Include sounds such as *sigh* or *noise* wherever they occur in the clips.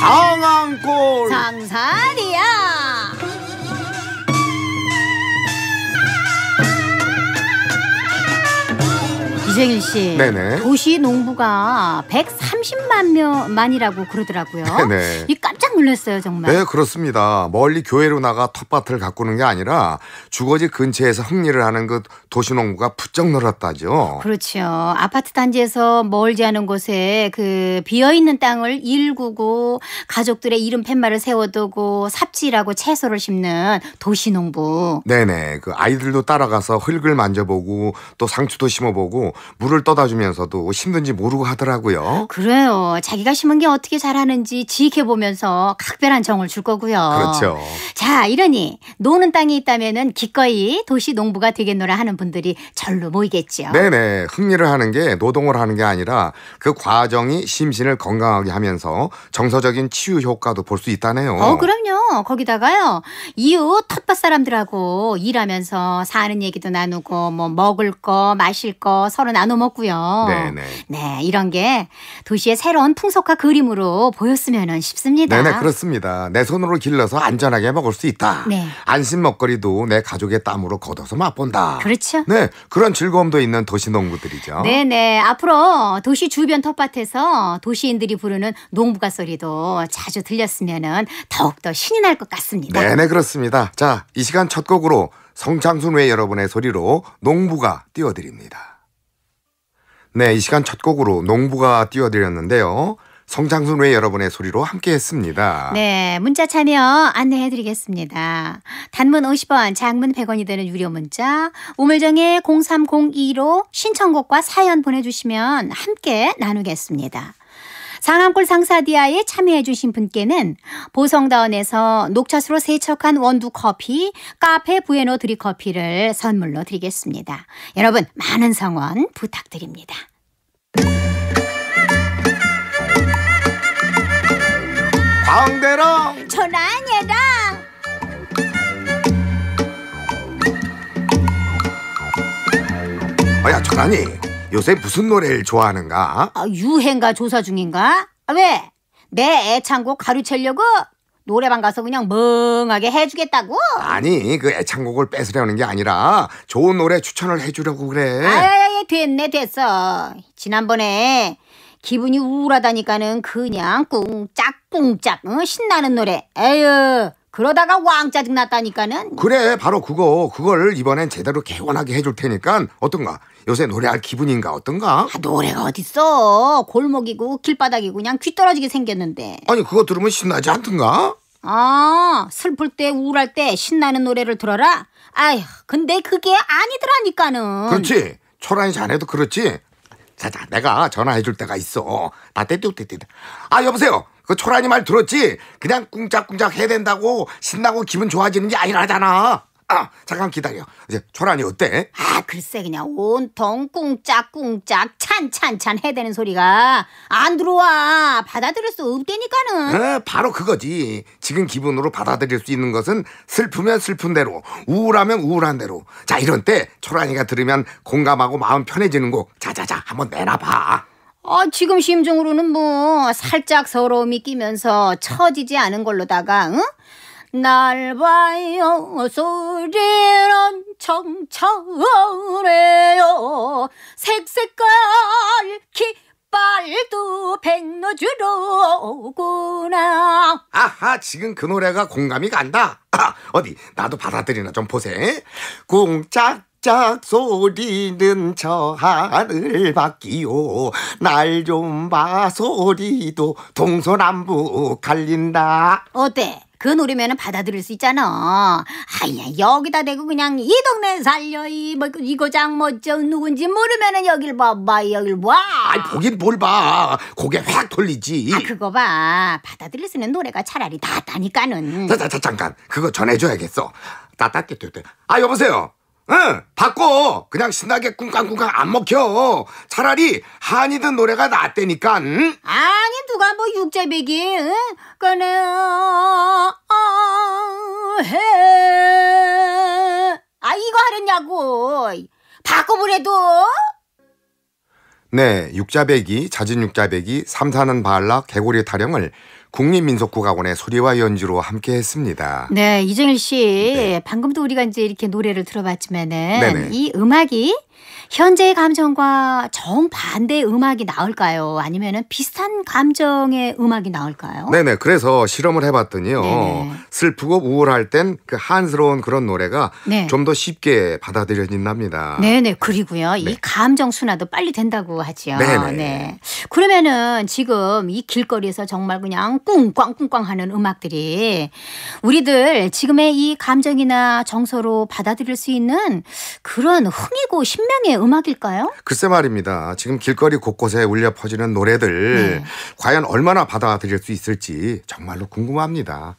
상암골 상산이야 이생일 씨 네네. 도시 농부가 130만 명만이라고 그러더라고요. *laughs* 네. 이 깜. 깜짝 놀랐어요 정말. 네 그렇습니다. 멀리 교회로 나가 텃밭을 가꾸는 게 아니라 주거지 근처에서 흥리를 하는 그도시농구가 부쩍 늘었다죠. 그렇죠. 아파트 단지에서 멀지 않은 곳에 그 비어있는 땅을 일구고 가족들의 이름 팻말을 세워두고 삽질하고 채소를 심는 도시농부. 네네 그 아이들도 따라가서 흙을 만져보고 또 상추도 심어보고 물을 떠다 주면서도 심든지 모르고 하더라고요. 그래요. 자기가 심은 게 어떻게 자라는지 지켜보면서 각별한 정을 줄 거고요. 그렇죠. 자, 이러니 노는 땅이 있다면은 기꺼이 도시 농부가 되겠노라 하는 분들이 절로 모이겠죠. 네네. 흥미를 하는 게 노동을 하는 게 아니라 그 과정이 심신을 건강하게 하면서 정서적인 치유 효과도 볼 수 있다네요. 어, 그럼요. 거기다가요. 이웃 텃밭 사람들하고 일하면서 사는 얘기도 나누고 뭐 먹을 거, 마실 거 서로 나눠 먹고요. 네네. 네, 이런 게 도시의 새로운 풍속화 그림으로 보였으면 싶습니다. 네네. 네, 그렇습니다. 내 손으로 길러서 안전하게 먹을 수 있다. 네. 안심 먹거리도 내 가족의 땀으로 걷어서 맛본다. 그렇죠. 네, 그런 즐거움도 있는 도시 농부들이죠 네, 네. 앞으로 도시 주변 텃밭에서 도시인들이 부르는 농부가 소리도 자주 들렸으면은 더욱더 신이 날 것 같습니다. 네, 네, 그렇습니다. 자, 이 시간 첫 곡으로 성창순 외 여러분의 소리로 농부가 띄워드립니다. 네, 이 시간 첫 곡으로 농부가 띄워드렸는데요. 성장순 외 여러분의 소리로 함께했습니다. 네, 문자 참여 안내해드리겠습니다. 단문 50원, 장문 100원이 되는 유료 문자 우물정에 0302로 신청곡과 사연 보내주시면 함께 나누겠습니다. 상암골 상사디아에 참여해주신 분께는 보성다운에서 녹차수로 세척한 원두 커피, 카페 부에노 드립 커피를 선물로 드리겠습니다. 여러분 많은 성원 부탁드립니다. 가대랑로 전화해라 아야 전하이 요새 무슨 노래를 좋아하는가? 아, 유행가 조사 중인가? 아, 왜? 내 애창곡 가르치려고 노래방 가서 그냥 멍하게 해주겠다고? 아니 그 애창곡을 뺏으려는 게 아니라 좋은 노래 추천을 해주려고 그래 아야야 됐네 됐어 지난번에 기분이 우울하다니까는 그냥 꿍짝꿍짝 응? 신나는 노래 에휴 그러다가 왕 짜증 났다니까는 그래 바로 그거 그걸 이번엔 제대로 개원하게 해줄 테니까 어떤가 요새 노래할 기분인가 어떤가 아, 노래가 어딨어 골목이고 길바닥이고 그냥 귀 떨어지게 생겼는데 아니 그거 들으면 신나지 않던가 아 슬플 때 우울할 때 신나는 노래를 들어라 아휴 근데 그게 아니더라니까는 그렇지 초라히 잘해도 그렇지 자자 내가 전화해줄 때가 있어. 나 떼떼떼떼. 아 여보세요. 그 초라니 말 들었지? 그냥 꿍짝꿍짝 해야 된다고 신나고 기분 좋아지는 게 아니라잖아. 아, 잠깐 기다려. 이제 초란이 어때? 아, 글쎄 그냥 온통 꿍짝꿍짝 찬찬찬 해대는 소리가 안 들어와. 받아들일 수 없다니까는. 어, 바로 그거지. 지금 기분으로 받아들일 수 있는 것은 슬프면 슬픈 대로, 우울하면 우울한 대로. 자, 이런 때 초란이가 들으면 공감하고 마음 편해지는 곡. 자자자, 한번 내놔봐. 어, 지금 심정으로는 뭐 살짝 서러움이 끼면서 처지지 않은 걸로다가, 응? 날 봐요 소리론 청청해요 색색깔 깃발도 백로주로 오구나 아하 지금 그 노래가 공감이 간다 아, 어디 나도 받아들이나 좀 보세 공짝 짝 소리는 저 하늘 밖이요 날 좀 봐 소리도 동서남북 갈린다 어때? 그노래면은 받아들일 수 있잖아. 아야 여기다 대고 그냥 이 동네 살려 이 뭐 이거장 뭐 저 누군지 모르면은 여길 봐봐 여길 봐. 아 보긴 뭘 봐. 고개 확 돌리지. 아 그거 봐. 받아들일 수 있는 노래가 차라리 낫다니까는. 자, 자, 자 잠깐 그거 전해줘야겠어. 따따 띠띠띠. 아 여보세요. 응, 바꿔. 그냥 신나게 꿍깡꿍깡 안 먹혀. 차라리 한이든 노래가 낫대니까, 응? 아니, 누가 뭐 육제비기, 그 꺼내, 어, 어, 해. 아, 이거 하랬냐고. 바꿔보래도. 네, 육자배기, 자진 육자배기, 삼사는 발락, 개구리 타령을 국립민속국악원의 소리와 연주로 함께했습니다. 네, 이정일 씨, 네. 방금도 우리가 이제 이렇게 노래를 들어봤지만은 네네. 이 음악이 현재의 감정과 정반대의 음악이 나올까요? 아니면 비슷한 감정의 음악이 나올까요? 네네. 그래서 실험을 해봤더니요. 네네. 슬프고 우울할 땐 그 한스러운 그런 노래가 네. 좀더 쉽게 받아들여진답니다. 네네. 그리고요. 네. 이 감정 순화도 빨리 된다고 하지요. 네네. 네. 그러면은 지금 이 길거리에서 정말 그냥 꿍꽝꿍꽝 하는 음악들이 우리들 지금의 이 감정이나 정서로 받아들일 수 있는 그런 흥이고 신명의 음악일까요? 글쎄 말입니다. 지금 길거리 곳곳에 울려 퍼지는 노래들 네. 과연 얼마나 받아들일 수 있을지 정말로 궁금합니다.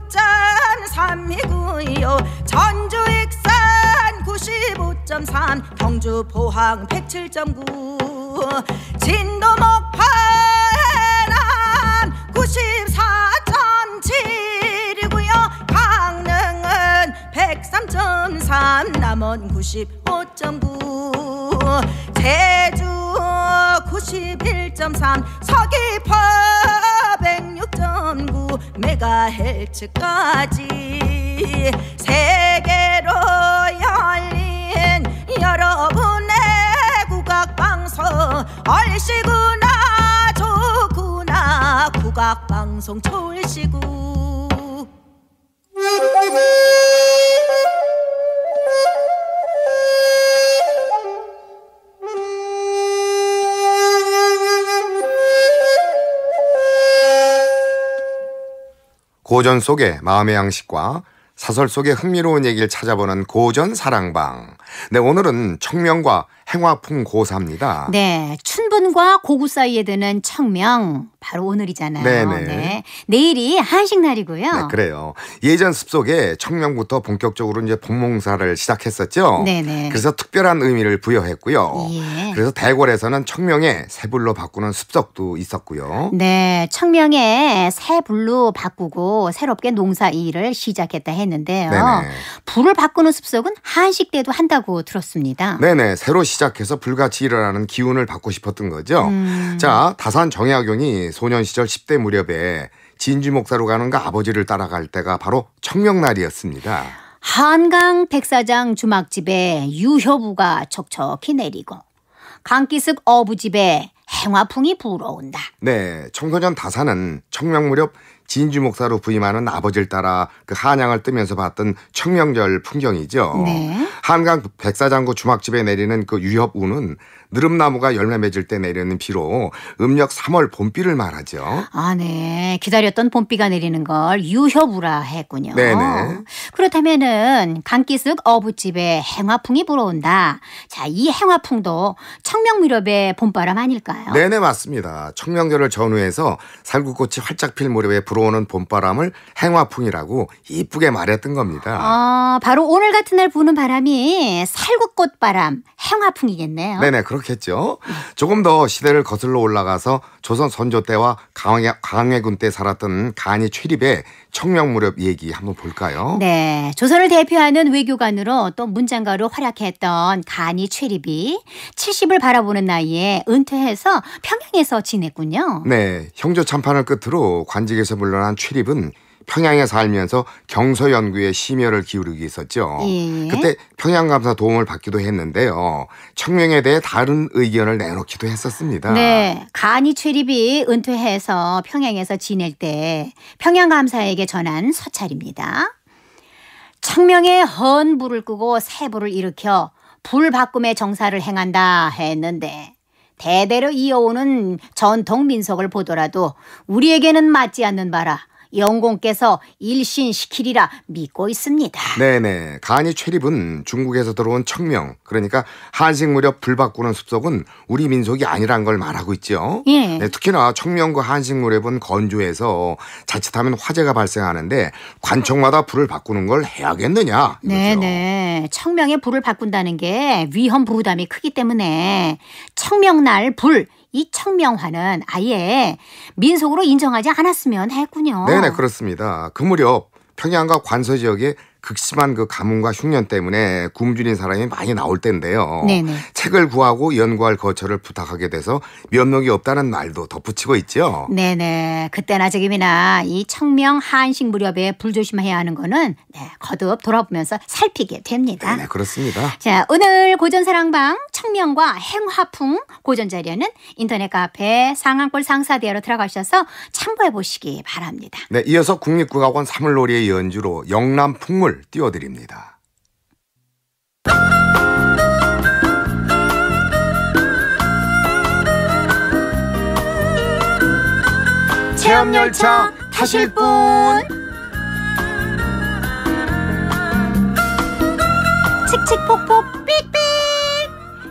95.3이고요 전주 익산 95.3 경주 포항 107.9 진도 목판 94.7이고요 강릉은 103.3 남원 95.9 제주 91.3 서귀파 106.9 메가헬츠까지 세계로 열린 여러분의 국악방송 얼씨구나 좋구나 국악방송 졸시구 고전 속의 마음의 양식과 사설 속의 흥미로운 얘기를 찾아보는 고전 사랑방. 네, 오늘은 청명과 행화풍 고사입니다. 네. 춘분과 고구 사이에 드는 청명 바로 오늘이잖아요. 네네. 네. 내일이 한식날이고요. 네, 그래요. 예전 습속에 청명부터 본격적으로 이제 봄몽사를 시작했었죠. 네네. 그래서 특별한 의미를 부여했고요. 예. 그래서 대궐에서는 청명에 새불로 바꾸는 습속도 있었고요. 네, 청명에 새불로 바꾸고 새롭게 농사 일을 시작했다 했는데요. 네네. 불을 바꾸는 습속은 한식 때도 한다고 들었습니다. 네네, 새로 시작. 시작해서 불같이 일어나는 기운을 받고 싶었던 거죠. 음. 자, 다산 정약용이 소년 시절 10대 무렵에 진주 목사로 가는가 그 아버지를 따라갈 때가 바로 청명날이었습니다. 한강 백사장 주막집에 유효부가 척척히 내리고 강기슭 어부집에 행화풍이 불어온다. 네, 청소년 다산은 청명 무렵 진주 목사로 부임하는 아버지를 따라 그 한양을 뜨면서 봤던 청명절 풍경이죠. 네. 한강 백사장구 주막집에 내리는 그 유협우는 느릅나무가 열매 맺을 때 내리는 비로 음력 3월 봄비를 말하죠. 아, 네. 기다렸던 봄비가 내리는 걸 유효부라 했군요. 네네. 그렇다면은 강기슭 어부집에 행화풍이 불어온다. 자, 이 행화풍도 청명 미럽의 봄바람 아닐까요? 네네, 맞습니다. 청명절을 전후해서 살구꽃이 활짝 필 무렵에 불어오는 봄바람을 행화풍이라고 이쁘게 말했던 겁니다. 아, 바로 오늘 같은 날 부는 바람이 살구꽃 바람, 행화풍이겠네요. 네네, 그렇 그렇겠죠. 조금 더 시대를 거슬러 올라가서 조선 선조 때와 강해, 강해군 때 살았던 간이 최립의 청명무렵 얘기 한번 볼까요? 네. 조선을 대표하는 외교관으로 또 문장가로 활약했던 간이 최립이 70을 바라보는 나이에 은퇴해서 평양에서 지냈군요. 네. 형조 참판을 끝으로 관직에서 물러난 최립은 평양에 살면서 경서 연구에 심혈을 기울이고 있었죠. 예. 예. 그때 평양 감사 도움을 받기도 했는데요. 청명에 대해 다른 의견을 내놓기도 했었습니다. 네, 간이 최립이 은퇴해서 평양에서 지낼 때 평양 감사에게 전한 서찰입니다. 청명에 헌불을 끄고 세불을 일으켜 불바꿈의 정사를 행한다 했는데 대대로 이어오는 전통 민속을 보더라도 우리에게는 맞지 않는 바라 영공께서 일신시키리라 믿고 있습니다. 네네. 간이 최립은 중국에서 들어온 청명, 그러니까 한식 무렵 불 바꾸는 숲속은 우리 민속이 아니란 걸 말하고 있죠. 예. 네, 특히나 청명과 한식 무렵은 건조해서 자칫하면 화재가 발생하는데 관청마다 불을 바꾸는 걸 해야겠느냐. 이거죠. 네, 그렇죠. 네네. 청명의 불을 바꾼다는 게 위험 부담이 크기 때문에 청명날 불이 청명화는 아예 민속으로 인정하지 않았으면 했군요. 네네 그렇습니다. 그 무렵 평양과 관서 지역에 극심한 그 가뭄과 흉년 때문에 굶주린 사람이 많이 나올 때인데요. 네네. 책을 구하고 연구할 거처를 부탁하게 돼서 면목이 없다는 말도 덧붙이고 있죠. 네네. 그때나 지금이나 이 청명 한식 무렵에 불조심해야 하는 거는 네, 거듭 돌아보면서 살피게 됩니다. 네, 네, 그렇습니다. 자, 오늘 고전 사랑방 청명과 행화풍 고전 자료는 인터넷 카페 상한골 상사대로 들어가셔서 참고해 보시기 바랍니다. 네, 이어서 국립국악원 사물놀이의 연주로 영남 풍물 곡을 띄워드립니다. 체험열차 타실 분 칙칙폭폭 삑삑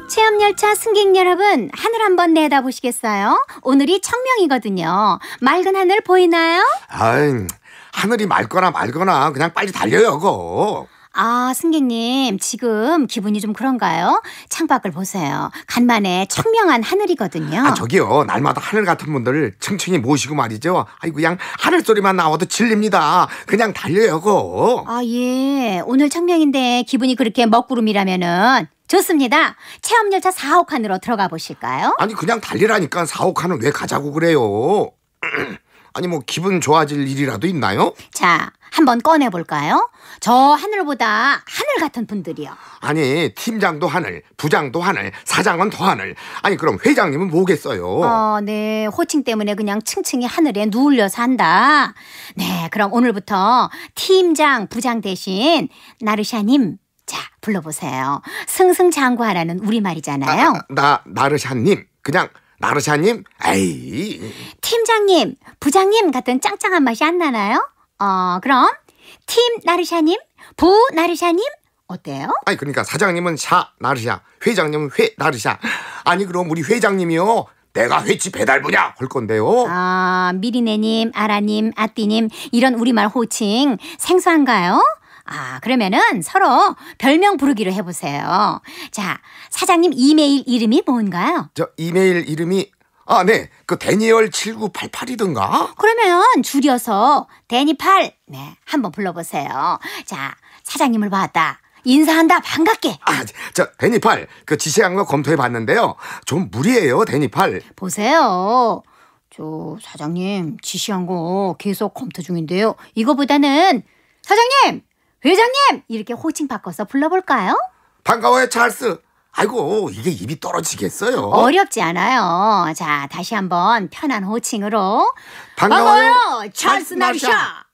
체험열차 승객 여러분 하늘 한번 내다보시겠어요? 오늘이 청명이거든요 맑은 하늘 보이나요? 아잉 하늘이 맑거나 말거나 그냥 빨리 달려요, 그거. 아, 승객님 지금 기분이 좀 그런가요? 창밖을 보세요. 간만에 청명한 하늘이거든요. 아, 저기요. 날마다 하늘 같은 분들 층층이 모시고 말이죠. 아이고, 그냥 하늘 소리만 나와도 질립니다. 그냥 달려요, 거. 아, 예. 오늘 청명인데 기분이 그렇게 먹구름이라면은 좋습니다. 체험열차 4호 칸으로 들어가 보실까요? 아니, 그냥 달리라니까 4호 칸은 왜 가자고 그래요? *clears throat* 아니 뭐 기분 좋아질 일이라도 있나요? 자, 한번 꺼내 볼까요? 저 하늘보다 하늘 같은 분들이요. 아니 팀장도 하늘, 부장도 하늘, 사장은 더 하늘. 아니 그럼 회장님은 뭐겠어요? 어, 네 호칭 때문에 그냥 층층이 하늘에 누울려 산다. 네, 그럼 오늘부터 팀장, 부장 대신 나르샤님. 자, 불러보세요. 승승장구하라는 우리말이잖아요. 아, 나, 나르샤님. 그냥 마르샤님 에이. 팀장님, 부장님 같은 짱짱한 맛이 안 나나요? 어, 그럼 팀 나르샤님, 부 나르샤님 어때요? 아니 그러니까 사장님은 샤 나르샤, 회장님은 회 나르샤. 아니 그럼 우리 회장님이요. 내가 회집 배달부냐 할 건데요. 아 미리네님, 아라님, 아띠님 이런 우리말 호칭 생소한가요? 아, 그러면은 서로 별명 부르기로 해보세요. 자, 사장님 이메일 이름이 뭔가요? 저 이메일 이름이 아, 네. 그 데니얼 7988이든가? 그러면 줄여서 데니팔. 네. 한번 불러보세요. 자, 사장님을 봤다. 인사한다 반갑게. 아, 저 데니팔 그 지시한 거 검토해 봤는데요. 좀 무리예요, 데니팔. 보세요. 저 사장님 지시한 거 계속 검토 중인데요. 이거보다는 사장님 회장님! 이렇게 호칭 바꿔서 불러볼까요? 반가워요, 찰스. 아이고, 이게 입이 떨어지겠어요. 어렵지 않아요. 자, 다시 한번 편한 호칭으로. 반가워요, 반가워요 찰스 나르샤!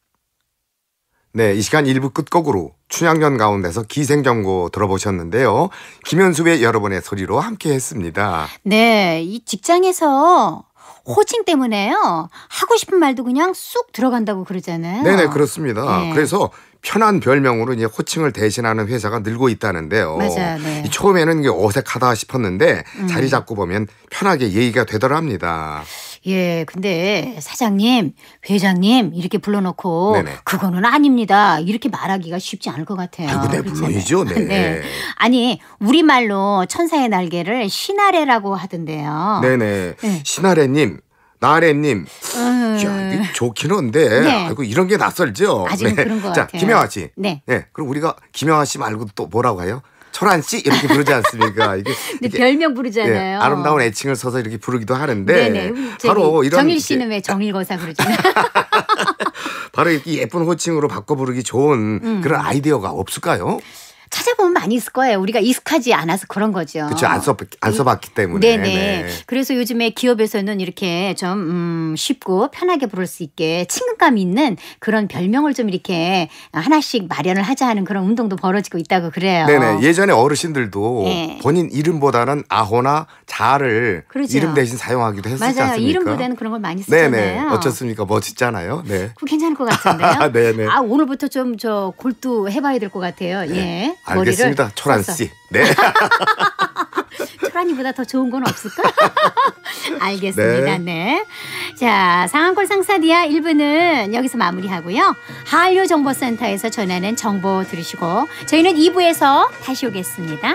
네, 이 시간 1부 끝곡으로 춘향전 가운데서 기생정고 들어보셨는데요. 김현수의 여러분의 소리로 함께 했습니다. 네, 이 직장에서 호칭 때문에요. 하고 싶은 말도 그냥 쑥 들어간다고 그러잖아요. 네네 그렇습니다. 네. 그래서 편한 별명으로 이제 호칭을 대신하는 회사가 늘고 있다는데요. 맞아요. 네. 이 처음에는 이게 어색하다 싶었는데 음. 자리 잡고 보면 편하게 얘기가 되더랍니다. 예, 근데 사장님, 회장님 이렇게 불러놓고 네네. 그거는 아닙니다. 이렇게 말하기가 쉽지 않을 것 같아요. 아이고, 네, 물론이죠. *laughs* 네. 네. 아니 우리말로 천사의 날개를 신아래라고 하던데요. 네네. 네. 신아래님, 나래님. 음... 야, 좋긴 한데 네. 아이고 이런 게 낯설죠. 아직 네. 그런 것 자, 같아요. 김영아 씨. 네. 네. 그럼 우리가 김영아 씨 말고 도또 뭐라고 해요? 초란 씨 이렇게 부르지 않습니까? *laughs* 이게 별명 부르잖아요. 예, 아름다운 애칭을 써서 이렇게 부르기도 하는데 네네. 네. 바로 이런 정일 씨는 왜 정일거사 부르지아요 *laughs* 바로 이 예쁜 호칭으로 바꿔 부르기 좋은 음. 그런 아이디어가 없을까요? 찾아보면 많이 있을 거예요. 우리가 익숙하지 않아서 그런 거죠. 그렇죠. 안, 써, 안 써봤기 때문에. 네네. 네. 그래서 요즘에 기업에서는 이렇게 좀 음, 쉽고 편하게 부를 수 있게 친근감 있는 그런 별명을 좀 이렇게 하나씩 마련을 하자 하는 그런 운동도 벌어지고 있다고 그래요. 네네. 예전에 어르신들도 네. 본인 이름보다는 아호나 자를 그렇죠. 이름 대신 사용하기도 했었지 맞아요. 않습니까? 이름보다는 그런 걸 많이 쓰잖아요. 네네. 어쨌습니까? 멋있잖아요. 네. 그 괜찮을 것 같은데요. 네네. *laughs* 네. 아 오늘부터 좀 저 골두 해봐야 될 것 같아요. 네. 예. 알겠습니다. 초란 씨. *laughs* 네. 초란이보다 더 좋은 건 없을까? *laughs* 알겠습니다. 네. 네. 자, 상한골 상사디아 1부는 여기서 마무리하고요. 한류 정보센터에서 전하는 정보 들으시고 저희는 2부에서 다시 오겠습니다.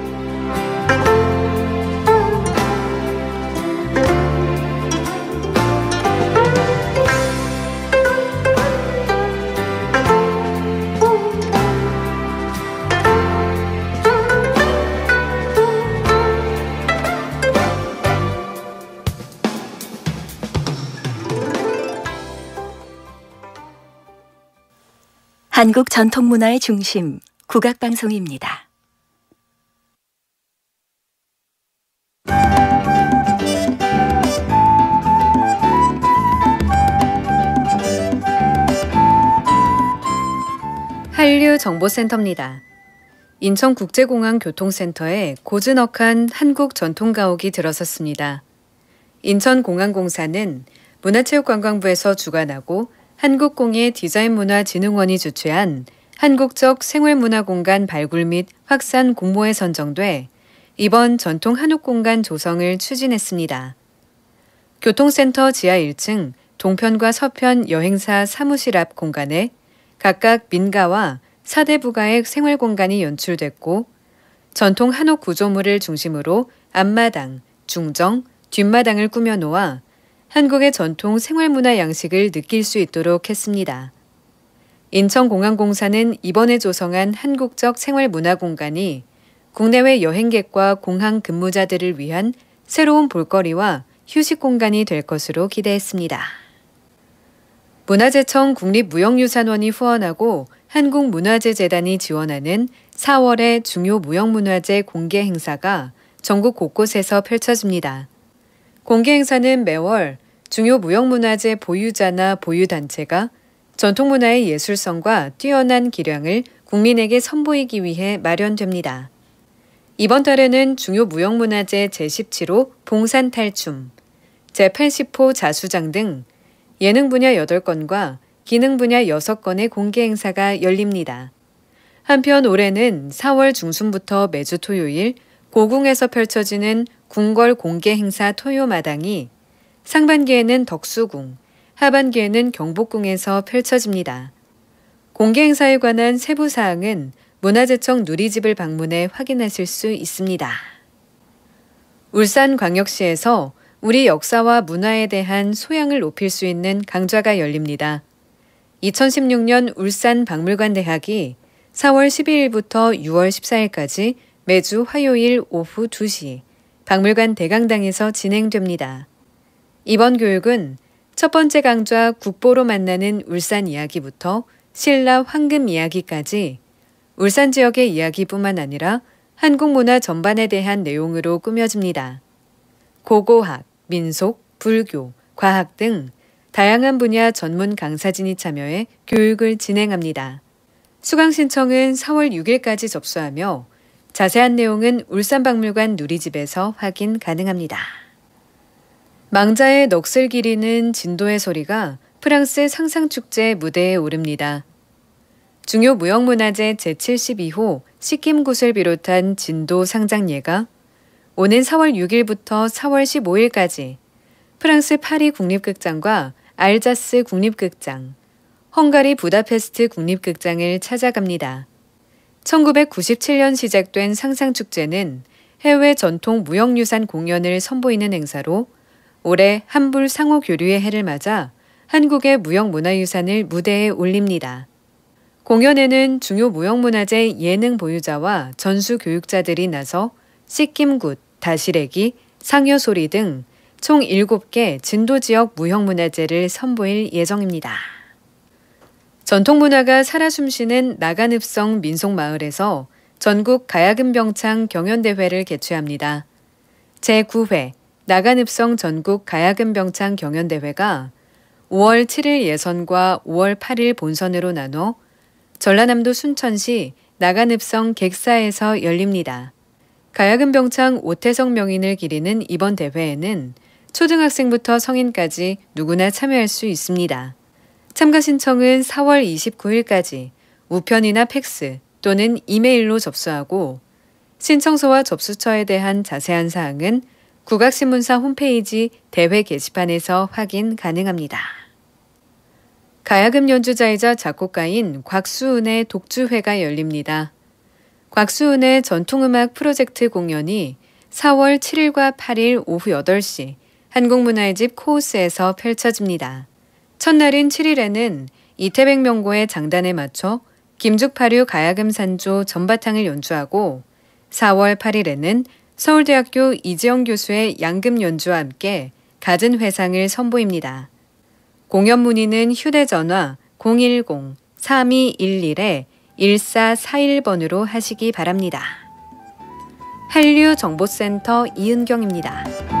한국 전통 문화의 중심 국악 방송입니다. 한류 정보센터입니다. 인천국제공항 교통센터에 고즈넉한 한국 전통 가옥이 들어섰습니다. 인천공항공사는 문화체육관광부에서 주관하고 한국공예 디자인문화진흥원이 주최한 한국적 생활문화공간 발굴 및 확산 공모에 선정돼 이번 전통 한옥공간 조성을 추진했습니다. 교통센터 지하 1층 동편과 서편 여행사 사무실 앞 공간에 각각 민가와 사대 부가의 생활공간이 연출됐고 전통 한옥 구조물을 중심으로 앞마당, 중정, 뒷마당을 꾸며놓아 한국의 전통 생활문화 양식을 느낄 수 있도록 했습니다. 인천공항공사는 이번에 조성한 한국적 생활문화 공간이 국내외 여행객과 공항 근무자들을 위한 새로운 볼거리와 휴식 공간이 될 것으로 기대했습니다. 문화재청 국립무형유산원이 후원하고 한국문화재재단이 지원하는 4월의 중요 무형문화재 공개 행사가 전국 곳곳에서 펼쳐집니다. 공개 행사는 매월 중요 무형문화재 보유자나 보유단체가 전통문화의 예술성과 뛰어난 기량을 국민에게 선보이기 위해 마련됩니다. 이번 달에는 중요 무형문화재 제17호 봉산탈춤, 제80호 자수장 등 예능 분야 8건과 기능 분야 6건의 공개 행사가 열립니다. 한편 올해는 4월 중순부터 매주 토요일 고궁에서 펼쳐지는 궁궐 공개 행사 토요마당이 상반기에는 덕수궁, 하반기에는 경복궁에서 펼쳐집니다. 공개 행사에 관한 세부 사항은 문화재청 누리집을 방문해 확인하실 수 있습니다. 울산광역시에서 우리 역사와 문화에 대한 소양을 높일 수 있는 강좌가 열립니다. 2016년 울산 박물관 대학이 4월 12일부터 6월 14일까지 매주 화요일 오후 2시 박물관 대강당에서 진행됩니다. 이번 교육은 첫 번째 강좌 국보로 만나는 울산 이야기부터 신라 황금 이야기까지 울산 지역의 이야기뿐만 아니라 한국 문화 전반에 대한 내용으로 꾸며집니다. 고고학, 민속, 불교, 과학 등 다양한 분야 전문 강사진이 참여해 교육을 진행합니다. 수강 신청은 4월 6일까지 접수하며 자세한 내용은 울산박물관 누리집에서 확인 가능합니다. 망자의 넋을 기리는 진도의 소리가 프랑스 상상축제 무대에 오릅니다. 중요 무형문화재 제72호 시킴굿을 비롯한 진도 상장예가 오는 4월 6일부터 4월 15일까지 프랑스 파리 국립극장과 알자스 국립극장, 헝가리 부다페스트 국립극장을 찾아갑니다. 1997년 시작된 상상축제는 해외 전통 무형유산 공연을 선보이는 행사로 올해 한불 상호교류의 해를 맞아 한국의 무형문화유산을 무대에 올립니다. 공연에는 중요 무형문화재 예능 보유자와 전수 교육자들이 나서 씻김굿, 다시래기, 상여소리 등 총 7개 진도지역 무형문화재를 선보일 예정입니다. 전통 문화가 살아 숨쉬는 나간읍성 민속마을에서 전국 가야금병창 경연대회를 개최합니다. 제9회 나간읍성 전국 가야금병창 경연대회가 5월 7일 예선과 5월 8일 본선으로 나눠 전라남도 순천시 나간읍성 객사에서 열립니다. 가야금병창 오태성 명인을 기리는 이번 대회에는 초등학생부터 성인까지 누구나 참여할 수 있습니다. 참가 신청은 4월 29일까지 우편이나 팩스 또는 이메일로 접수하고 신청서와 접수처에 대한 자세한 사항은 국악신문사 홈페이지 대회 게시판에서 확인 가능합니다. 가야금 연주자이자 작곡가인 곽수은의 독주회가 열립니다. 곽수은의 전통음악 프로젝트 공연이 4월 7일과 8일 오후 8시 한국문화의 집 코우스에서 펼쳐집니다. 첫날인 7일에는 이태백 명고의 장단에 맞춰 김죽파류 가야금산조 전바탕을 연주하고 4월 8일에는 서울대학교 이지영 교수의 양금 연주와 함께 가진 회상을 선보입니다. 공연 문의는 휴대전화 010-3211-1441번으로 하시기 바랍니다. 한류정보센터 이은경입니다.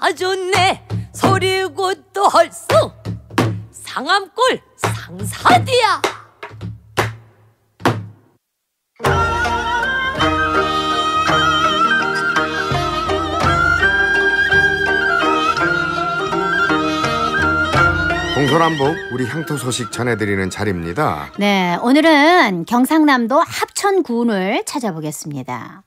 아주 네 소리고 또 헐수 상암골 상사디야 동서남북 우리 향토 소식 전해드리는 자리입니다. 네, 오늘은 경상남도 합천군을 찾아보겠습니다.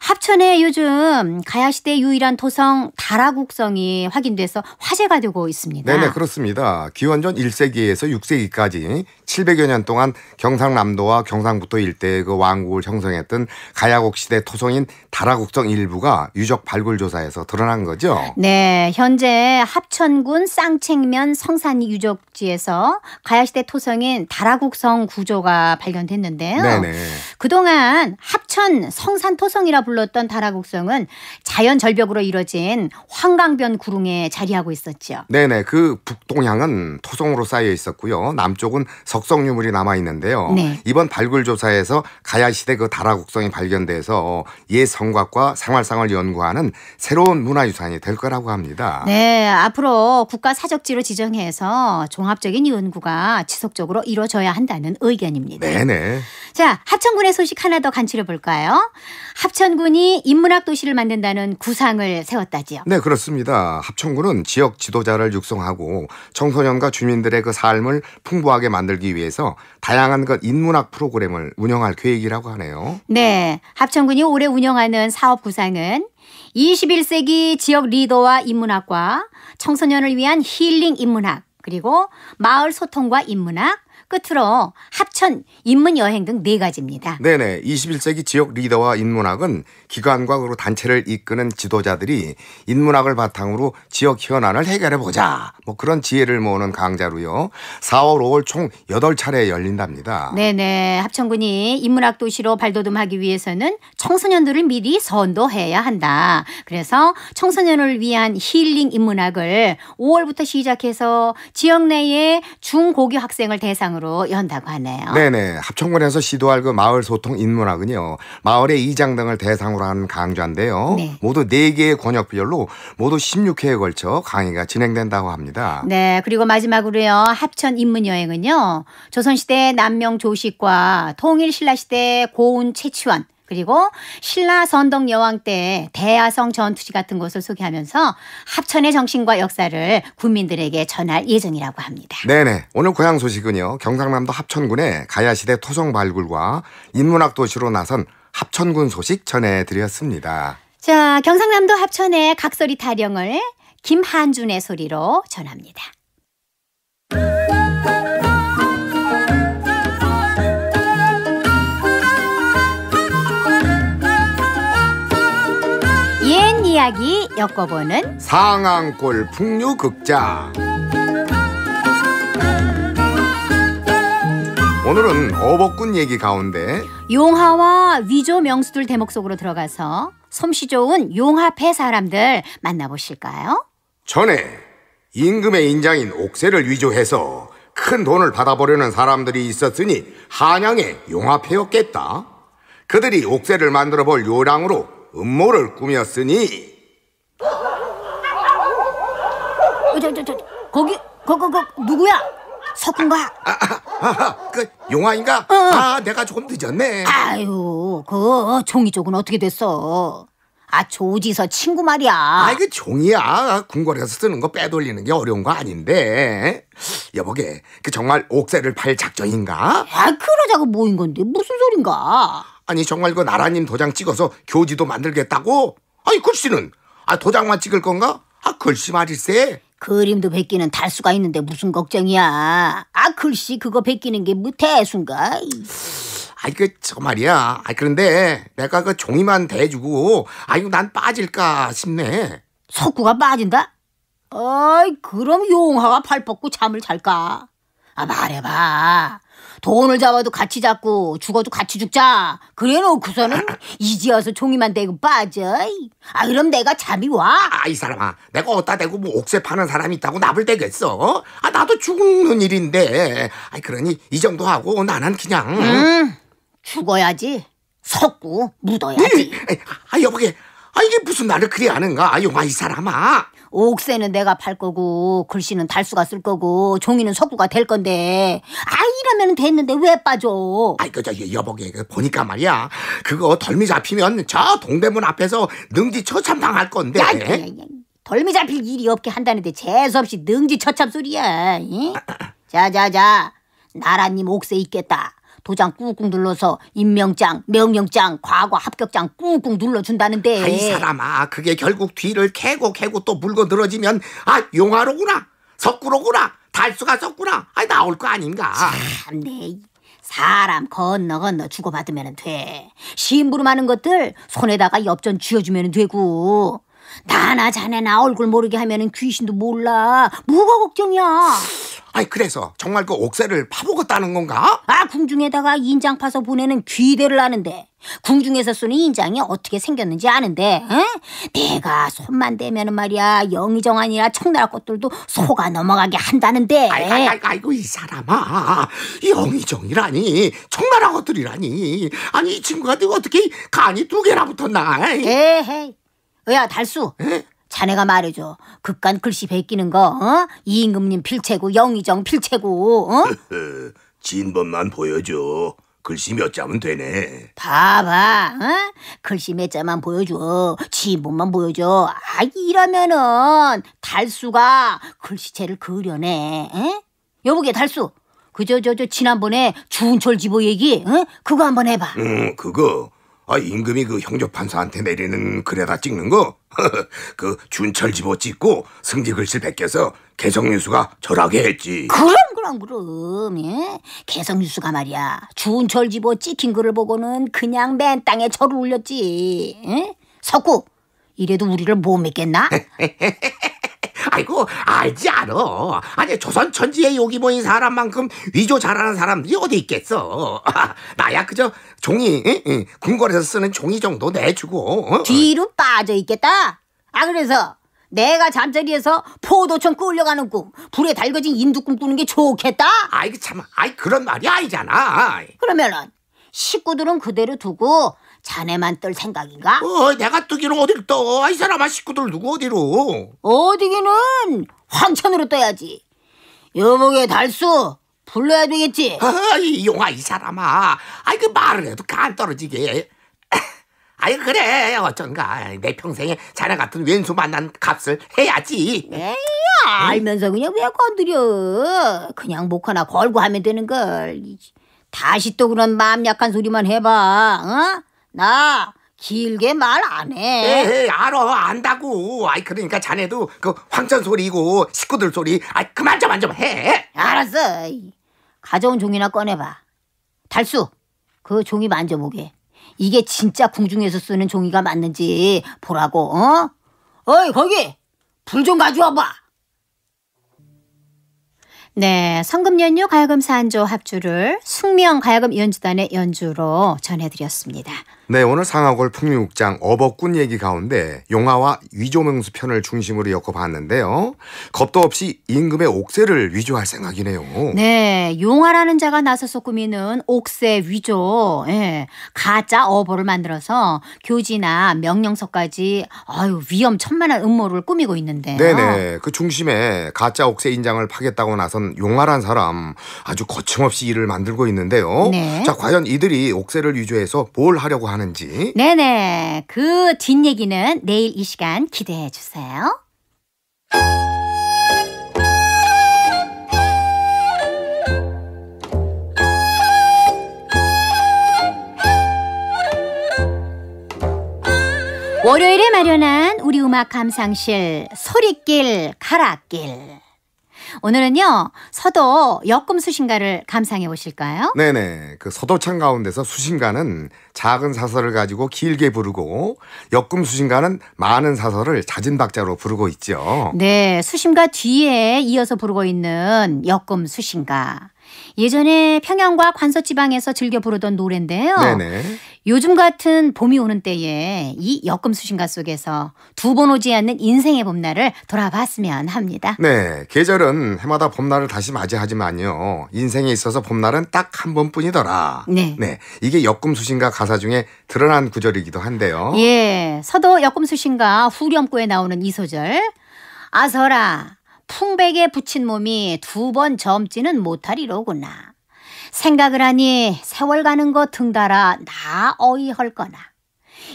합천에 요즘 가야시대 유일한 토성 다라국성이 확인돼서 화제가 되고 있습니다. 네네 그렇습니다. 기원전 1세기에서 6세기까지 700여 년 동안 경상남도와 경상북도 일대의 그 왕국을 형성했던 가야국 시대 토성인 다라국성 일부가 유적 발굴 조사에서 드러난 거죠. 네, 현재 합천군 쌍책면 성산 유적지에서 가야시대 토성인 다라국성 구조가 발견됐는데요. 네네. 그동안 합천 성산 토성 화성이라 불렀던 다라국성은 자연 절벽으로 이뤄진 황강변 구릉에 자리하고 있었죠. 네네. 그 북동향은 토성으로 쌓여 있었고요. 남쪽은 석성 유물이 남아 있는데요. 네. 이번 발굴 조사에서 가야 시대 그다라국성이 발견돼서 옛 성곽과 생활상을 연구하는 새로운 문화유산이 될 거라고 합니다. 네. 앞으로 국가 사적지로 지정해서 종합적인 연구가 지속적으로 이루어져야 한다는 의견입니다. 네네. 자, 하천군의 소식 하나 더 간추려 볼까요? 합천군이 인문학 도시를 만든다는 구상을 세웠다지요. 네, 그렇습니다. 합천군은 지역 지도자를 육성하고 청소년과 주민들의 그 삶을 풍부하게 만들기 위해서 다양한 그 인문학 프로그램을 운영할 계획이라고 하네요. 네, 합천군이 올해 운영하는 사업 구상은 21세기 지역 리더와 인문학과 청소년을 위한 힐링 인문학 그리고 마을 소통과 인문학 끝으로 합천 인문 여행 등 네 가지입니다. 네네. 21세기 지역 리더와 인문학은 기관과 그리고 단체를 이끄는 지도자들이 인문학을 바탕으로 지역 현안을 해결해 보자. 뭐 그런 지혜를 모으는 강좌로요. 4월, 5월 총 8차례 열린답니다. 네네. 합천군이 인문학 도시로 발돋움하기 위해서는 청소년들을 미리 선도해야 한다. 그래서 청소년을 위한 힐링 인문학을 5월부터 시작해서 지역 내에 중고교 학생을 대상으로 방송로 연다고 하네요. 네네. 합천군에서 시도할 그 마을 소통 인문학은요. 마을의 이장등을 대상으로 한 강좌인데요. 네. 모두 4개의 권역 별로 모두 16회에 걸쳐 강의가 진행된다고 합니다. 네. 그리고 마지막으로요. 합천 인문여행은요. 조선시대 남명조식과 통일신라시대 고운 최치원 그리고 신라 선덕 여왕 때 대야성 전투지 같은 곳을 소개하면서 합천의 정신과 역사를 국민들에게 전할 예정이라고 합니다. 네네. 오늘 고향 소식은요. 경상남도 합천군의 가야시대 토성 발굴과 인문학 도시로 나선 합천군 소식 전해드렸습니다. 자, 경상남도 합천의 각설이 타령을 김한준의 소리로 전합니다. 이야기 엮어보는 상황골 풍류극장 오늘은 어복군 얘기 가운데 용하와 위조 명수들 대목 속으로 들어가서 솜씨 좋은 용화패 사람들 만나보실까요? 전에 임금의 인장인 옥새를 위조해서 큰 돈을 받아보려는 사람들이 있었으니 한양의 용화패였겠다 그들이 옥새를 만들어 볼 요량으로 음모를 꾸몄으니 어, 저, 저, 저, 거기, 거, 거, 거, 누구야? 석훈가? 아, 아, 아, 아, 그 용화인가? 어. 아, 내가 조금 늦었네. 아유, 그 종이 쪽은 어떻게 됐어? 아, 조지서 친구 말이야. 아, 이그 종이야. 궁궐에서 쓰는 거 빼돌리는 게 어려운 거 아닌데. 여보게, 그 정말 옥새를 팔 작정인가? 아, 그러자고 모인 건데 무슨 소린가? 아니, 정말 그 나라님 도장 찍어서 교지도 만들겠다고? 아니, 글씨는? 아, 도장만 찍을 건가? 아, 글씨 말일세. 그림도 베끼는 달수가 있는데 무슨 걱정이야. 아 글씨 그거 베끼는 게뭐 대수인가? 아이 그저 말이야. 아 그런데 내가 그 종이만 대주고 아이고 난 빠질까 싶네. 석구가 빠진다? 아이 그럼 용화가 팔 뻗고 잠을 잘까? 아 말해봐. 돈을 잡아도 같이 잡고 죽어도 같이 죽자. 그래놓고서는 이지어서 종이만 대고 빠져. 아 그럼 내가 잠이 와. 아이 사람아 내가 어디다 대고 뭐 옥새 파는 사람이 있다고 나불 대겠어. 어? 아 나도 죽는 일인데. 아 그러니 이 정도 하고 나는 그냥. 음 죽어야지. 석고 묻어야지. 음, 아 여보게. 아 이게 무슨 나를 그리 하는가. 아 용아 이 사람아. 옥새는 내가 팔 거고 글씨는 달수가 쓸 거고 종이는 석구가 될 건데 아 이러면 됐는데 왜 빠져? 아이 그저 여보게 그 보니까 말이야 그거 덜미 잡히면 저 동대문 앞에서 능지 처참당 할 건데. 야, 야, 야, 덜미 잡힐 일이 없게 한다는데 재수없이 능지 처참 소리야. 자자자 아, 아, 아. 나라님 옥새 있겠다. 도장 꾹꾹 눌러서 임명장, 명령장, 과거 합격장 꾹꾹 눌러준다는데. 아, 이 사람아 그게 결국 뒤를 캐고 캐고 또 물고 늘어지면 아 용화로구나 석구로구나 달수가 석구나 아 나올 거 아닌가. 참네 사람 건너 건너 주고받으면 돼. 심부름하는 것들 손에다가 엽전 쥐어주면 되고 나나 자네나 얼굴 모르게 하면은 귀신도 몰라. 뭐가 걱정이야? 아이 그래서 정말 그 옥새를 파보고 따는 건가? 아 궁중에다가 인장 파서 보내는 귀대를 하는데 궁중에서 쓰는 인장이 어떻게 생겼는지 아는데 에? 내가 손만 대면 말이야 영의정 아니라 청나라 것들도 속아 넘어가게 한다는데 아이, 고이 사람아 영의정이라니 청나라 것들이라니 아니 이 친구가 어떻게 간이 두 개나 붙었나 에헤이 야 달수 자네가 말해줘 극간 글씨 베끼는 거 어? 이임금님 필체고 영의정 필체고 어? *laughs* 진범만 보여줘 글씨 몇 자면 되네 봐봐 어? 글씨 몇 자만 보여줘 진범만 보여줘 아 이러면은 달수가 글씨체를 그려내 에? 어? 여보게 달수 그저 저저 지난번에 주운철 지보 얘기 응? 어? 그거 한번 해봐 응 그거 아, 임금이 그 형조 판사한테 내리는 글에다 찍는 거? *laughs* 그 준철 집어 찍고 승지 글씨 베껴서 개성유수가 절하게 했지. 그럼 그럼 그럼. 예? 개성유수가 말이야. 준철 집어 찍힌 글을 보고는 그냥 맨 땅에 절을 올렸지. 예? 석구 이래도 우리를 못 믿겠나? *laughs* 아이고 알지 않아 아니 조선 천지에 욕이 모인 뭐 사람만큼 위조 잘하는 사람이 어디 있겠어. *laughs* 나야 그저 종이 궁궐에서 쓰는 종이 정도 내주고. 뒤로 빠져 있겠다. 아 그래서 내가 잠자리에서 포도청 끌려가는 꿈 불에 달궈진 인두꿈 꾸는 게 좋겠다. 아이 참, 아이 그런 말이 아니잖아. 그러면은 식구들은 그대로 두고 자네만 떨 생각인가? 어, 내가 뜨기로 어딜 떠? 이 사람아 식구들 누구 어디로? 어디기는 황천으로 떠야지. 여목의 달수 불러야 되겠지. 아, 이 용아 이 사람아, 아이 그 말을 해도 간 떨어지게. *coughs* 아이 그래 어쩐가 내 평생에 자네 같은 왼수 만난 값을 해야지. 에이, 알면서 그냥 왜 건드려? 그냥 목 하나 걸고 하면 되는 걸. 다시 또 그런 마음 약한 소리만 해봐. 어? 나 길게 말 안 해. 에이, 알아, 안다고. 아이, 그러니까 자네도 그 황천 소리고 식구들 소리. 아 그만 좀, 좀 해. 알았어. 가져온 종이나 꺼내봐. 달수, 그 종이 만져보게. 이게 진짜 궁중에서 쓰는 종이가 맞는지 보라고, 어? 어이, 거기! 불 좀 가져와봐! 네, 성금연휴 가야금 사조 합주를 숙명 가야금 연주단의 연주로 전해드렸습니다. 네, 오늘 상하골 풍류극장 어버꾼 얘기 가운데 용화와 위조명수 편을 중심으로 엮어봤는데요. 겁도 없이 임금의 옥새를 위조할 생각이네요. 네, 용화라는 자가 나서서 꾸미는 옥새 위조, 예, 가짜 어버를 만들어서 교지나 명령서까지 아유 위험천만한 음모를 꾸미고 있는데. 네네, 그 중심에 가짜 옥새 인장을 파겠다고 나선 용화란 사람 아주 거침없이 일을 만들고 있는데요. 네. 자, 과연 이들이 옥새를 위조해서 뭘 하려고 하는 하는지. 네네. 그 뒷얘기는 내일 이 시간 기대해 주세요. 월요일에 마련한 우리 음악 감상실 소리길 가락길 오늘은요 서도 역금 수신가를 감상해 보실까요? 네네 그 서도창 가운데서 수신가는 작은 사설을 가지고 길게 부르고 역금 수신가는 많은 사설을 잦은 박자로 부르고 있죠. 네 수신가 뒤에 이어서 부르고 있는 역금 수신가 예전에 평양과 관서 지방에서 즐겨 부르던 노래인데요. 네네. 요즘 같은 봄이 오는 때에 이 역금수신가 속에서 두 번 오지 않는 인생의 봄날을 돌아봤으면 합니다. 네, 계절은 해마다 봄날을 다시 맞이하지만요. 인생에 있어서 봄날은 딱 한 번뿐이더라. 네. 네, 이게 역금수신가 가사 중에 드러난 구절이기도 한데요. 예, 서도 역금수신가 후렴구에 나오는 이 소절. 아서라 풍백에 붙인 몸이 두 번 젊지는 못하리로구나. 생각을 하니 세월 가는 거 등달아 나 어이헐거나.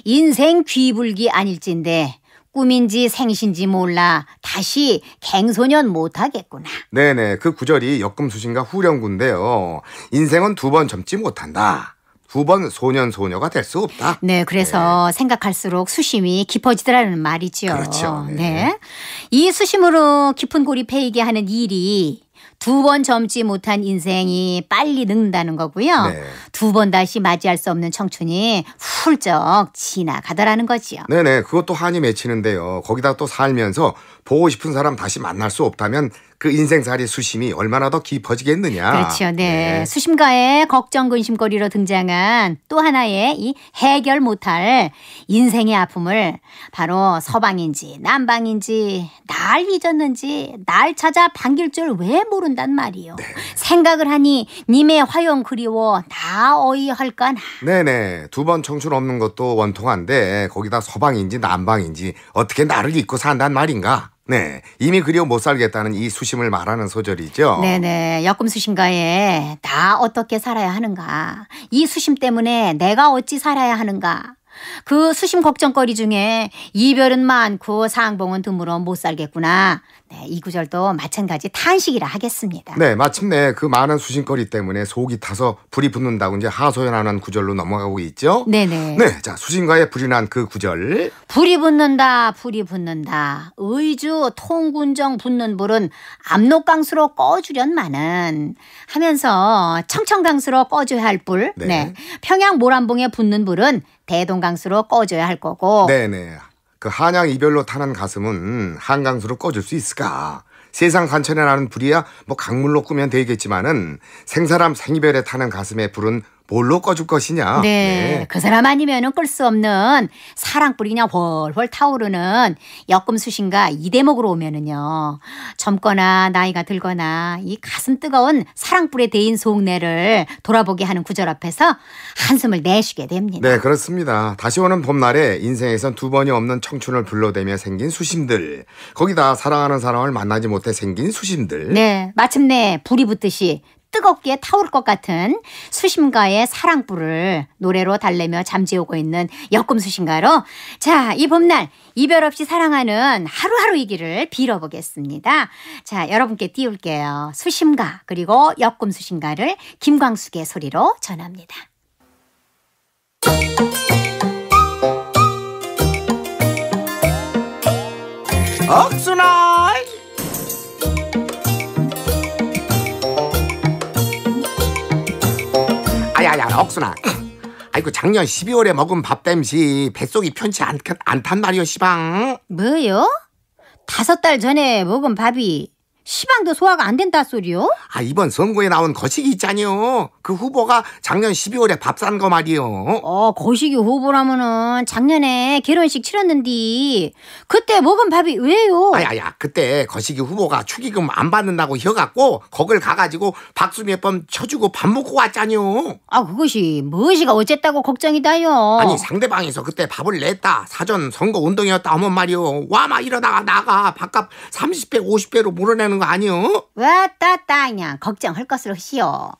인생 귀불기 아닐진데 꿈인지 생신지 몰라 다시 갱소년 못하겠구나. 네네 그 구절이 역금수신과 후렴구인데요. 인생은 두 번 젊지 못한다. 두번 소년 소녀가 될 수 없다. 네, 그래서 네. 생각할수록 수심이 깊어지더라는 말이죠. 그렇죠. 네. 네. 이 수심으로 깊은 골이 패이게 하는 일이 두번 젊지 못한 인생이 빨리 늙는다는 거고요. 네. 두번 다시 맞이할 수 없는 청춘이 훌쩍 지나가더라는 거지요. 네네. 네. 그것도 한이 맺히는데요. 거기다 또 살면서 보고 싶은 사람 다시 만날 수 없다면 그 인생살이 수심이 얼마나 더 깊어지겠느냐. 그렇죠. 네. 네. 수심가의 걱정 근심거리로 등장한 또 하나의 이 해결 못할 인생의 아픔을 바로 서방인지 남방인지 날 잊었는지 날 찾아 반길 줄 왜 모른단 말이요. 네. 생각을 하니 님의 화용 그리워 나 어이할까나. 네네. 두 번 청춘 없는 것도 원통한데 거기다 서방인지 남방인지 어떻게 나를 잊고 산단 말인가. 네, 이미 그리워 못 살겠다는 이 수심을 말하는 소절이죠. 네네, 역금 수심가에 다 어떻게 살아야 하는가, 이 수심 때문에 내가 어찌 살아야 하는가, 그 수심 걱정거리 중에 이별은 많고 상봉은 드물어 못 살겠구나. 네, 이 구절도 마찬가지 탄식이라 하겠습니다. 네, 마침내 그 많은 수심거리 때문에 속이 타서 불이 붙는다고 이제 하소연하는 구절로 넘어가고 있죠. 네네. 네, 자 수심과의 불이 난 그 구절. 불이 붙는다, 불이 붙는다. 의주 통군정 붙는 불은 압록강수로 꺼주련만은 하면서 청천강수로 꺼줘야 할 불. 네. 네. 평양 모란봉에 붙는 불은 대동강수로 꺼줘야 할 거고. 네네. 그 한양 이별로 타는 가슴은 한강수로 꺼줄 수 있을까? 세상 관천에 나는 불이야 뭐 강물로 꾸면 되겠지만은 생사람 생이별에 타는 가슴에 불은 뭘로 꺼줄 것이냐. 네. 네. 그 사람 아니면은 끌 수 없는 사랑불이 그냥 훨훨 타오르는 역금수신가 이 대목으로 오면은요. 젊거나 나이가 들거나 이 가슴 뜨거운 사랑불에 대인 속내를 돌아보게 하는 구절 앞에서 한숨을 내쉬게 됩니다. 네, 그렇습니다. 다시 오는 봄날에 인생에선 두 번이 없는 청춘을 불러대며 생긴 수심들. 거기다 사랑하는 사람을 만나지 못해 생긴 수심들. 네. 마침내 불이 붙듯이 뜨겁게 타올것 같은 수심가의 사랑불을 노래로 달래며 잠재우고 있는 역금수 심가로 자, 이 봄날 이별 없이 사랑하는 하루하루이 길을 빌어보겠습니다. 자, 여러분께 띄울게요. 수심가 그리고 역금수 심가를 김광숙의 소리로 전합니다. 억순아 야, 억순아. 아이고, 작년 12월에 먹은 밥 땜시 뱃속이 편치 않, 않단 말이오, 시방. 뭐요? 다섯 달 전에 먹은 밥이 시방도 소화가 안 된다 소리요? 아 이번 선거에 나온 거시기 있잖요. 그 후보가 작년 12월에 밥 산 거 말이요. 어 거시기 후보라면은 작년에 결혼식 치렀는디 그때 먹은 밥이 왜요? 아야야 그때 거시기 후보가 축의금 안 받는다고 혀갖고 거길 가가지고 박수몇 번 쳐주고 밥 먹고 왔잖요. 아 그것이 무엇이가 어쨌다고 걱정이다요. 아니 상대방에서 그때 밥을 냈다 사전 선거 운동이었다 하면 말이요. 와마 일어나가 나가 밥값 30배 50배로 물어내는 거 아니요? 왜따 따냐 걱정할 것으로 시오.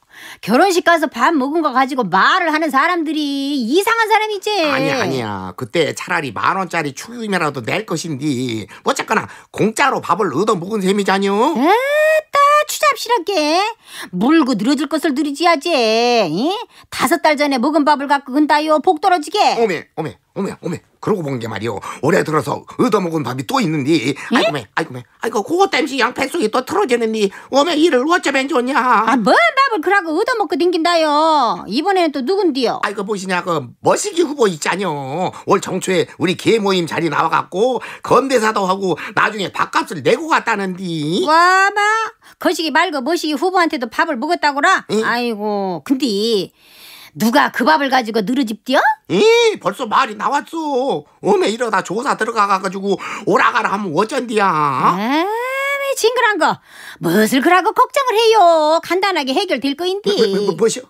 결혼식 가서 밥 먹은 거 가지고 말을 하는 사람들이 이상한 사람이지. 아니 아니야. 그때 차라리 만 원짜리 축의금이라도 낼 것인데 어쨌거나 공짜로 밥을 얻어 먹은 셈이잖여. 에따 추잡스럽게 물고 늘어질 것을 누리지야지. 다섯 달 전에 먹은 밥을 갖고 근다요 복 떨어지게. 어메 어메 어메 어메. 그러고 본 게 말이오. 올해 들어서 얻어먹은 밥이 또 있는데. 예? 아이고, 매, 아이고, 매. 아이고, 그것 때문 양패 속이 또 틀어지는데. 어메, 이를 어쩌면 좋냐. 아, 뭔 밥을 그러고 자꾸 얻어먹고 댕긴다요. 이번에는 또 누군디요? 아이고 보시냐그 머시기 후보 있잖요. 올 정초에 우리 개모임 자리 나와갖고 건대사도 하고 나중에 바깥을 내고 갔다는디. 와봐 거시기 말고 머시기 후보한테도 밥을 먹었다고라. 응? 아이고 근데 누가 그 밥을 가지고 늘어집디요? 이 벌써 말이 나왔어. 어메 이러다 조사 들어가가지고 오라가라 하면 어쩐디야. 에? 징그한거 무엇을 그라고 걱정을 해요 간단하게 해결될 거인데 뭐시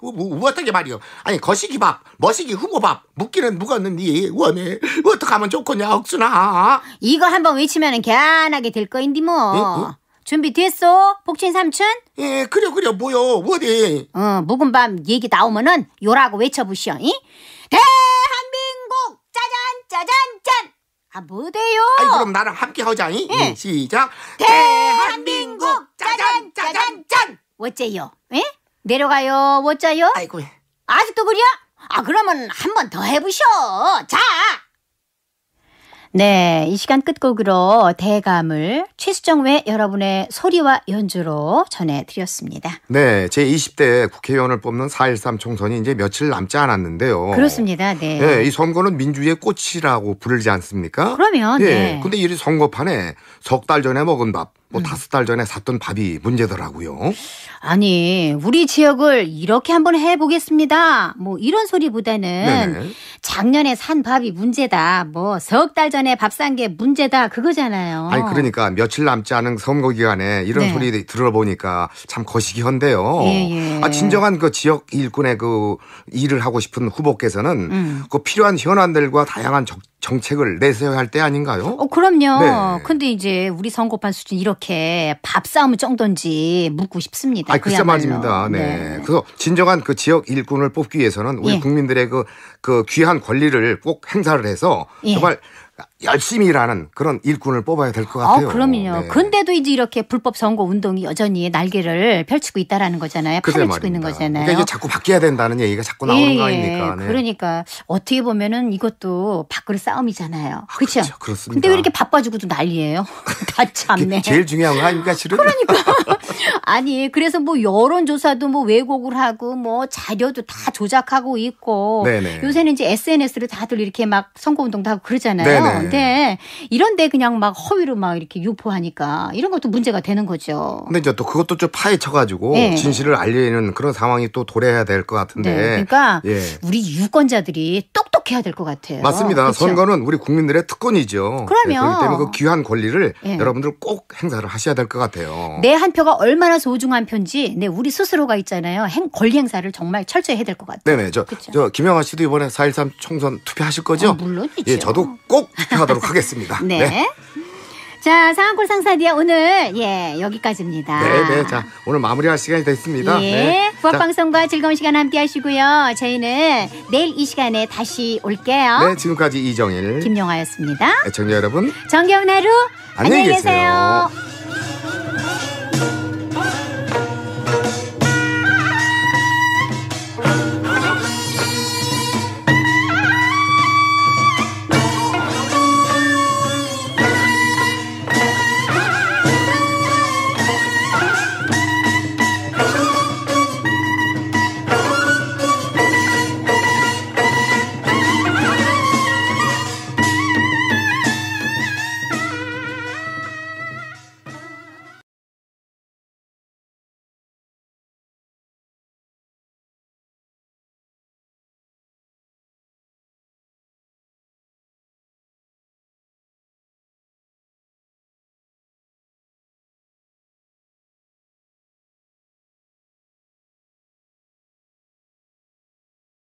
어떻게 말이요 아니 거시기밥 머시기 후보밥 묵기는 묵었는데 원해 어떻게 하면 좋겠냐 억수나 이거 한번 외치면 개안하게 될 거인데 뭐 응? 어, 응? 어? 준비됐어? 복친 삼촌? 예, 그려 그려 뭐요 어디? 어, 묵은 밤 얘기 나오면은 요라고 외쳐보시오. 이? 대한민국 짜잔 짜잔 짠아 뭐대요? 아이 그럼 나랑 함께 하자니 예. 시작. 대한민국 짜잔 짜잔 짠. 어째요? 예? 내려가요. 어째요? 아이고. 아직도 그래요? 아 그러면 한 번 더 해보셔. 자. 네, 이 시간 끝곡으로 대감을 최수정외 여러분의 소리와 연주로 전해드렸습니다. 네, 제20대 국회의원을 뽑는 4.13 총선이 이제 며칠 남지 않았는데요. 그렇습니다. 네. 네, 이 선거는 민주의 꽃이라고 부르지 않습니까? 그러면. 네. 네. 근데 이 선거판에 석 달 전에 먹은 밥, 뭐 음. 다섯 달 전에 샀던 밥이 문제더라고요. 아니, 우리 지역을 이렇게 한번 해보겠습니다. 뭐 이런 소리보다는 네네. 작년에 산 밥이 문제다. 뭐석달 전에 밥 산 게 문제다. 그거잖아요. 아니, 그러니까 며칠 남지 않은 선거 기간에 이런 네. 소리 들어보니까 참 거시기 한데요. 예, 예. 아, 진정한 그 지역 일꾼의 그 일을 하고 싶은 후보께서는 음. 그 필요한 현안들과 다양한 적 정책을 내세워야 할 때 아닌가요? 어, 그럼요. 네. 근데 이제 우리 선거판 수준 이렇게 밥싸움 정도인지 묻고 싶습니다. 아, 글쎄 말입니다. 네. 네. 그래서 진정한 그 지역 일꾼을 뽑기 위해서는 우리 예. 국민들의 그, 그 귀한 권리를 꼭 행사를 해서 예. 정말 열심히 일하는 그런 일꾼을 뽑아야 될것 아, 같아요. 아, 그럼요. 네. 근데도 이제 이렇게 불법 선거 운동이 여전히 날개를 펼치고 있다라는 거잖아요. 판을 치고 있는 거잖아요. 그러니까 이제 자꾸 바뀌어야 된다는 얘기가 자꾸 나오는 예, 거 예. 아닙니까? 네. 그러니까 어떻게 보면은 이것도 밖으로 싸움이잖아요. 아, 그렇죠? 그렇죠. 그렇습니다. 근데 왜 이렇게 바빠지고도 난리예요? *laughs* 다 참네. 제일 중요한 거 아닙니까, 실은? 그러니까. *laughs* 아니, 그래서 뭐 여론조사도 뭐 왜곡을 하고 뭐 자료도 다 조작하고 있고 네네. 요새는 이제 SNS를 다들 이렇게 막 선거운동도 하고 그러잖아요. 네네. 근데 네. 네. 이런데 그냥 막 허위로 막 이렇게 유포하니까 이런 것도 문제가 되는 거죠. 근데 이제 또 그것도 좀 파헤쳐가지고 네. 진실을 알리는 그런 상황이 또 도래해야 될 것 같은데. 그러니까 예. 우리 유권자들이 똑똑해야 될 것 같아요. 맞습니다. 그렇 선거는 우리 국민들의 특권이죠. 예, 그러면 그렇기 때문에 그 귀한 권리를 예. 여러분들 꼭 행사를 하셔야 될 것 같아요. 내 한 표가 얼마나 소중한 편지, 내 우리 스스로가 있잖아요. 행 권리 행사를 정말 철저히 해야 될 것 같아요. 네네, 저, 저 김영아 씨도 이번에 4.13 총선 투표하실 거죠? 어, 물론이죠. 예, 저도 꼭 투표하도록 하겠습니다. 네. 네. 자, 상한골 상사디아 오늘 예 여기까지입니다. 네, 네. 자, 오늘 마무리할 시간이 됐습니다. 예, 네. 부합방송과 즐거운 시간 함께 하시고요. 저희는 내일 이 시간에 다시 올게요. 네, 지금까지 이정일, 김용화였습니다 애청자 여러분, 정겨운 하루 안녕히 계세요. 안녕히 계세요.